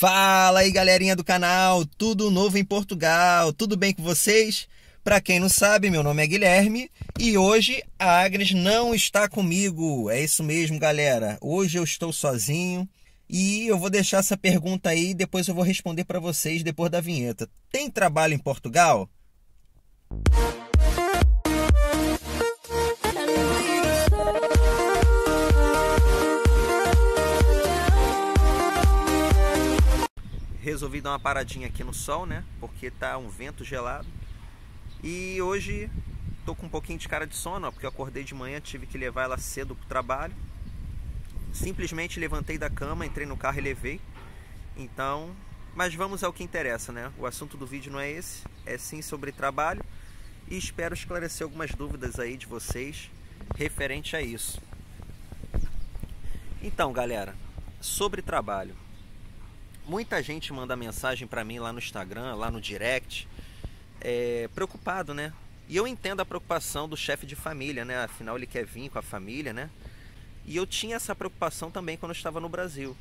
Fala aí, galerinha do canal, tudo novo em Portugal, tudo bem com vocês? Para quem não sabe, meu nome é Guilherme e hoje a Agnes não está comigo. É isso mesmo, galera. Hoje eu estou sozinho e eu vou deixar essa pergunta aí, depois eu vou responder para vocês depois da vinheta. Tem trabalho em Portugal? Música resolvi dar uma paradinha aqui no sol, né? Porque tá um vento gelado. E hoje tô com um pouquinho de cara de sono, ó, porque eu acordei de manhã, tive que levar ela cedo pro trabalho. Simplesmente levantei da cama, entrei no carro e levei. Então, mas vamos ao que interessa, né? O assunto do vídeo não é esse, é sim sobre trabalho e espero esclarecer algumas dúvidas aí de vocês referente a isso. Então, galera, sobre trabalho muita gente manda mensagem para mim lá no Instagram, lá no direct, é, preocupado, né? E eu entendo a preocupação do chefe de família, né? Afinal, ele quer vir com a família, né? E eu tinha essa preocupação também quando eu estava no Brasil.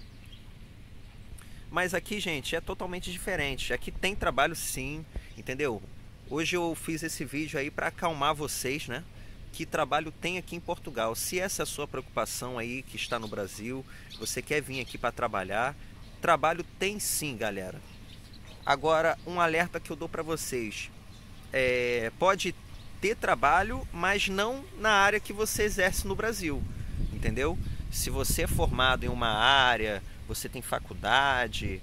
Mas aqui, gente, é totalmente diferente. Aqui tem trabalho sim, entendeu? Hoje eu fiz esse vídeo aí para acalmar vocês, né? Que trabalho tem aqui em Portugal. Se essa é a sua preocupação aí que está no Brasil, você quer vir aqui para trabalhar, Trabalho tem sim, galera. Agora, um alerta que eu dou para vocês. É, pode ter trabalho, mas não na área que você exerce no Brasil, entendeu? Se você é formado em uma área, você tem faculdade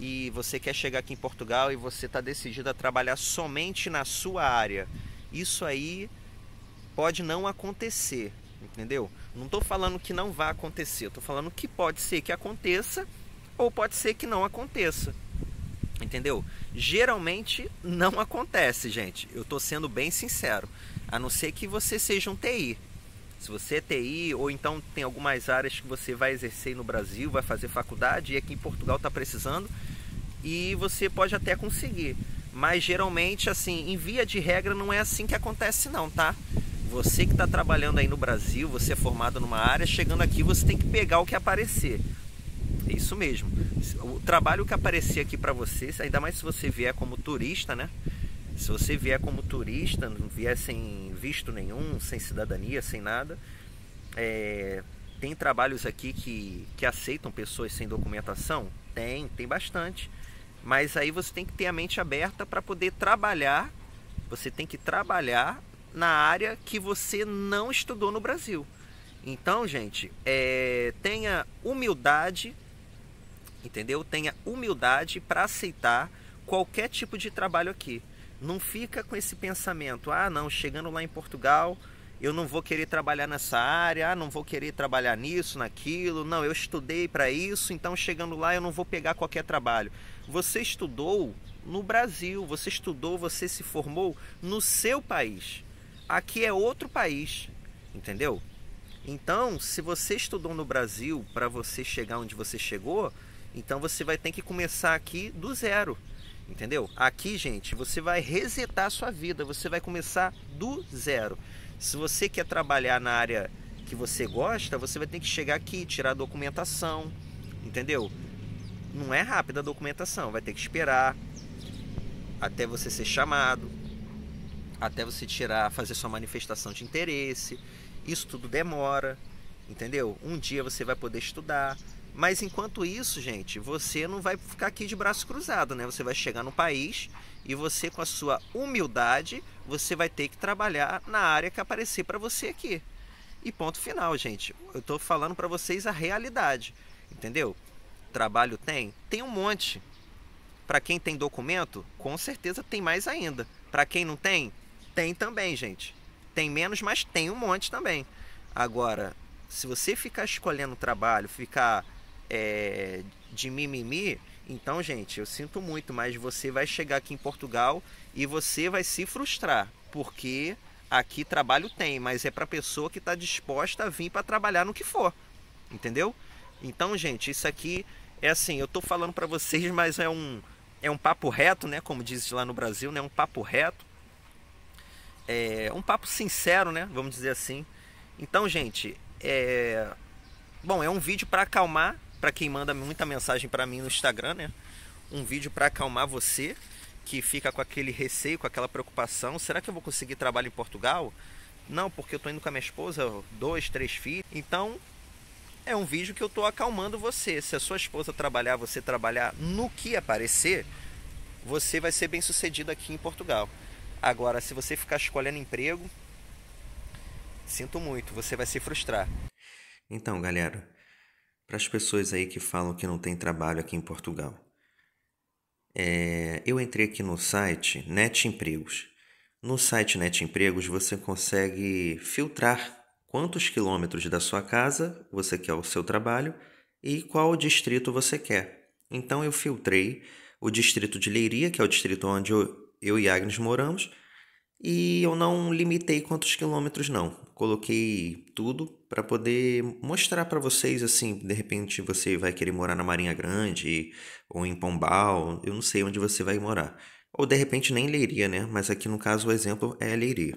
e você quer chegar aqui em Portugal e você está decidido a trabalhar somente na sua área, isso aí pode não acontecer, entendeu? Não estou falando que não vai acontecer, estou falando que pode ser que aconteça, ou pode ser que não aconteça. Entendeu? Geralmente não acontece, gente. Eu estou sendo bem sincero. A não ser que você seja um TI. Se você é TI ou então tem algumas áreas que você vai exercer no Brasil, vai fazer faculdade e aqui em Portugal está precisando e você pode até conseguir. Mas geralmente, assim, em via de regra, não é assim que acontece, não, tá? Você que está trabalhando aí no Brasil, você é formado numa área, chegando aqui você tem que pegar o que aparecer. Isso mesmo. O trabalho que aparecer aqui para você, ainda mais se você vier como turista, né? Se você vier como turista, não vier sem visto nenhum, sem cidadania, sem nada, é... tem trabalhos aqui que, que aceitam pessoas sem documentação? Tem, tem bastante. Mas aí você tem que ter a mente aberta para poder trabalhar. Você tem que trabalhar na área que você não estudou no Brasil. Então, gente, é... tenha humildade entendeu? Tenha humildade para aceitar qualquer tipo de trabalho aqui. Não fica com esse pensamento, ah, não, chegando lá em Portugal, eu não vou querer trabalhar nessa área, ah, não vou querer trabalhar nisso, naquilo. Não, eu estudei para isso, então chegando lá eu não vou pegar qualquer trabalho. Você estudou no Brasil, você estudou, você se formou no seu país. Aqui é outro país, entendeu? Então, se você estudou no Brasil para você chegar onde você chegou, então você vai ter que começar aqui do zero. Entendeu? Aqui, gente, você vai resetar a sua vida, você vai começar do zero. Se você quer trabalhar na área que você gosta, você vai ter que chegar aqui, tirar a documentação, entendeu? Não é rápida a documentação, vai ter que esperar até você ser chamado, até você tirar, fazer sua manifestação de interesse. Isso tudo demora, entendeu? Um dia você vai poder estudar, mas enquanto isso, gente, você não vai ficar aqui de braço cruzado, né? Você vai chegar no país e você, com a sua humildade, você vai ter que trabalhar na área que aparecer para você aqui. E ponto final, gente. Eu estou falando para vocês a realidade, entendeu? Trabalho tem? Tem um monte. Para quem tem documento, com certeza tem mais ainda. Para quem não tem, tem também, gente. Tem menos, mas tem um monte também. Agora, se você ficar escolhendo trabalho, ficar é, de mimimi, então, gente, eu sinto muito, mas você vai chegar aqui em Portugal e você vai se frustrar, porque aqui trabalho tem, mas é para pessoa que está disposta a vir para trabalhar no que for, entendeu? Então, gente, isso aqui é assim, eu tô falando para vocês, mas é um é um papo reto, né? Como diz lá no Brasil, né? Um papo reto, é um papo sincero, né? Vamos dizer assim. Então, gente, é bom, é um vídeo para acalmar para quem manda muita mensagem para mim no Instagram, né? Um vídeo para acalmar você que fica com aquele receio, com aquela preocupação, será que eu vou conseguir trabalho em Portugal? Não, porque eu tô indo com a minha esposa, dois, três filhos. Então, é um vídeo que eu tô acalmando você. Se a sua esposa trabalhar, você trabalhar no que aparecer, você vai ser bem sucedido aqui em Portugal. Agora, se você ficar escolhendo emprego, sinto muito, você vai se frustrar. Então, galera, para as pessoas aí que falam que não tem trabalho aqui em Portugal. É, eu entrei aqui no site Net Empregos. No site Net Empregos você consegue filtrar quantos quilômetros da sua casa você quer o seu trabalho e qual distrito você quer. Então eu filtrei o distrito de Leiria, que é o distrito onde eu, eu e Agnes moramos, e eu não limitei quantos quilômetros não coloquei tudo para poder mostrar para vocês assim, de repente você vai querer morar na Marinha Grande ou em Pombal, eu não sei onde você vai morar. Ou de repente nem Leiria, né? Mas aqui no caso o exemplo é Leiria.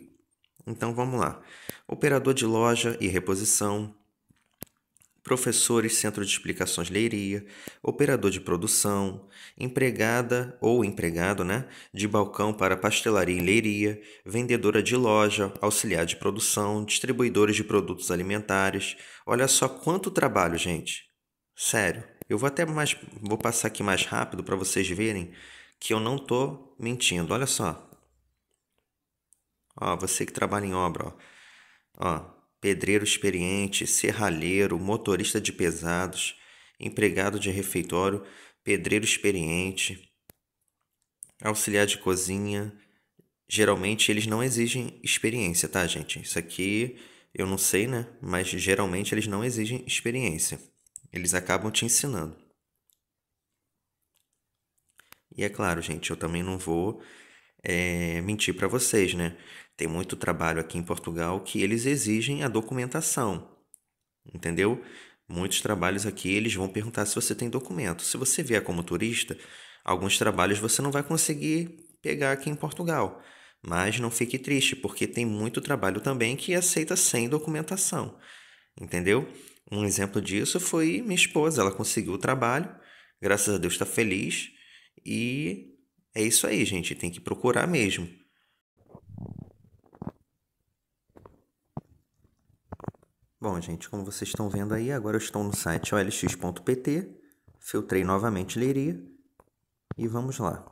Então vamos lá. Operador de loja e reposição, professores Centro de Explicações Leiria, operador de produção, empregada ou empregado né, de balcão para pastelaria e Leiria, vendedora de loja, auxiliar de produção, distribuidores de produtos alimentares. Olha só quanto trabalho, gente. Sério. Eu vou até mais vou passar aqui mais rápido para vocês verem que eu não tô mentindo. Olha só. Ó, você que trabalha em obra, ó. Ó, pedreiro experiente, serralheiro, motorista de pesados, empregado de refeitório, pedreiro experiente, auxiliar de cozinha. Geralmente eles não exigem experiência, tá, gente? Isso aqui eu não sei, né? Mas geralmente eles não exigem experiência. Eles acabam te ensinando. E é claro, gente, eu também não vou é, mentir para vocês, né? Tem muito trabalho aqui em Portugal que eles exigem a documentação, entendeu? Muitos trabalhos aqui eles vão perguntar se você tem documento. Se você vier como turista, alguns trabalhos você não vai conseguir pegar aqui em Portugal. Mas não fique triste, porque tem muito trabalho também que aceita sem documentação. Entendeu? Um exemplo disso foi minha esposa. Ela conseguiu o trabalho, graças a Deus está feliz e é isso aí, gente, tem que procurar mesmo. Bom, gente, como vocês estão vendo aí, agora eu estou no site olx.pt, filtrei novamente Leiria e vamos lá.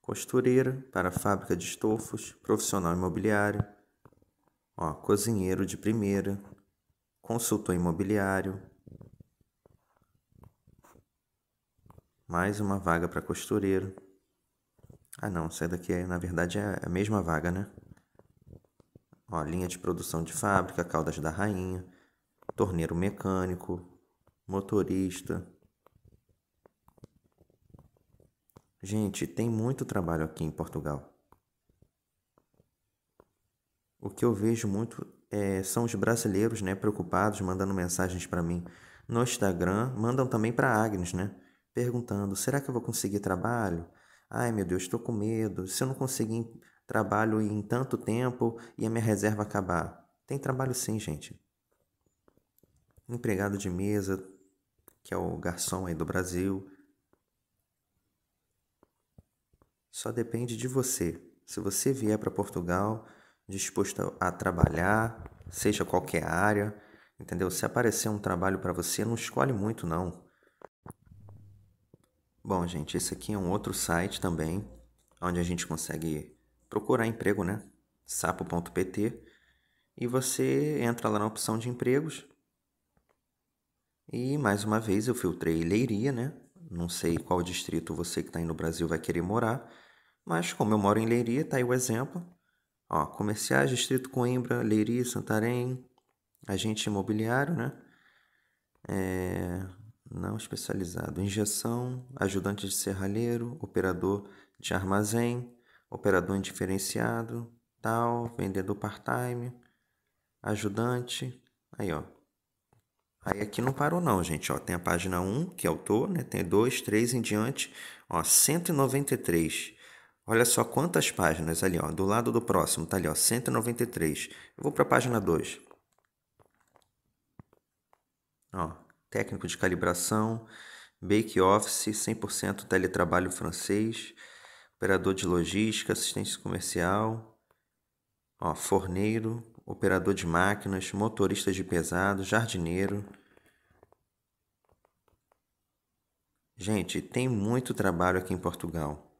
Costureira para fábrica de estofos, profissional imobiliário, ó, cozinheiro de primeira, consultor imobiliário, mais uma vaga para costureiro. Ah não, essa daqui é, na verdade é, é a mesma vaga, né? Ó, linha de produção de fábrica, Caldas da Rainha, torneiro mecânico, motorista. Gente, tem muito trabalho aqui em Portugal. O que eu vejo muito é, são os brasileiros, né, preocupados, mandando mensagens para mim no Instagram, mandam também para Agnes, né? perguntando: será que eu vou conseguir trabalho? Ai meu Deus, estou com medo. Se eu não conseguir trabalho em tanto tempo e a minha reserva acabar. Tem trabalho sim, gente. Empregado de mesa, que é o garçom aí do Brasil. Só depende de você. Se você vier para Portugal disposto a trabalhar, seja qualquer área, entendeu? Se aparecer um trabalho para você, não escolhe muito não. Bom, gente, esse aqui é um outro site também, onde a gente consegue procurar emprego, né? sapo.pt e você entra lá na opção de empregos. E mais uma vez eu filtrei Leiria, né? Não sei qual distrito você que está aí no Brasil vai querer morar, mas como eu moro em Leiria, tá aí o exemplo. Ó, comerciais, distrito Coimbra, Leiria, Santarém, agente imobiliário, né? É, não especializado, injeção, ajudante de serralheiro, operador de armazém, operador indiferenciado, tal, vendedor part-time, ajudante, aí ó. Aí aqui não parou não, gente, ó, tem a página 1, que é autor, né? Tem 2, 3 em diante, ó, 193. Olha só quantas páginas ali, ó, do lado do próximo, tá ali, ó, 193. Eu vou para a página 2. Ó, técnico de calibração, Bake Office, 100% teletrabalho francês, operador de logística, assistência comercial, ó, forneiro, operador de máquinas, motorista de pesado, jardineiro. Gente, tem muito trabalho aqui em Portugal.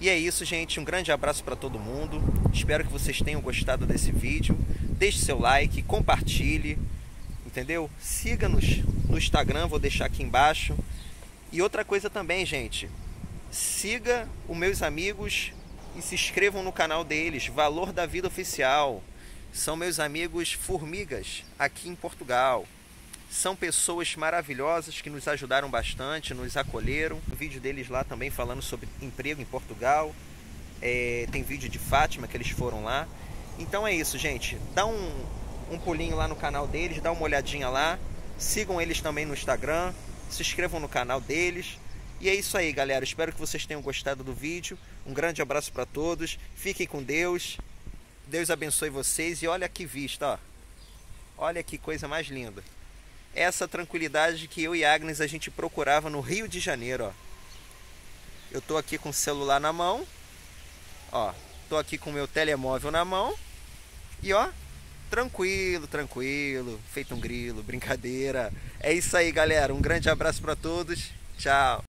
E é isso, gente. Um grande abraço para todo mundo. Espero que vocês tenham gostado desse vídeo. Deixe seu like, compartilhe, entendeu? Siga-nos no Instagram, vou deixar aqui embaixo. E outra coisa também, gente, siga os meus amigos e se inscrevam no canal deles, Valor da Vida Oficial. São meus amigos formigas aqui em Portugal. São pessoas maravilhosas que nos ajudaram bastante, nos acolheram. Um vídeo deles lá também falando sobre emprego em Portugal. É, tem vídeo de Fátima que eles foram lá. Então é isso, gente. Dá um, um pulinho lá no canal deles, dá uma olhadinha lá. Sigam eles também no Instagram, se inscrevam no canal deles. E é isso aí, galera. Espero que vocês tenham gostado do vídeo. Um grande abraço para todos. Fiquem com Deus. Deus abençoe vocês. E olha que vista, ó. Olha que coisa mais linda essa tranquilidade que eu e Agnes a gente procurava no Rio de Janeiro, ó. Eu tô aqui com o celular na mão, ó, tô aqui com o meu telemóvel na mão e ó, tranquilo, tranquilo, feito um grilo, brincadeira. É isso aí, galera. Um grande abraço para todos. Tchau.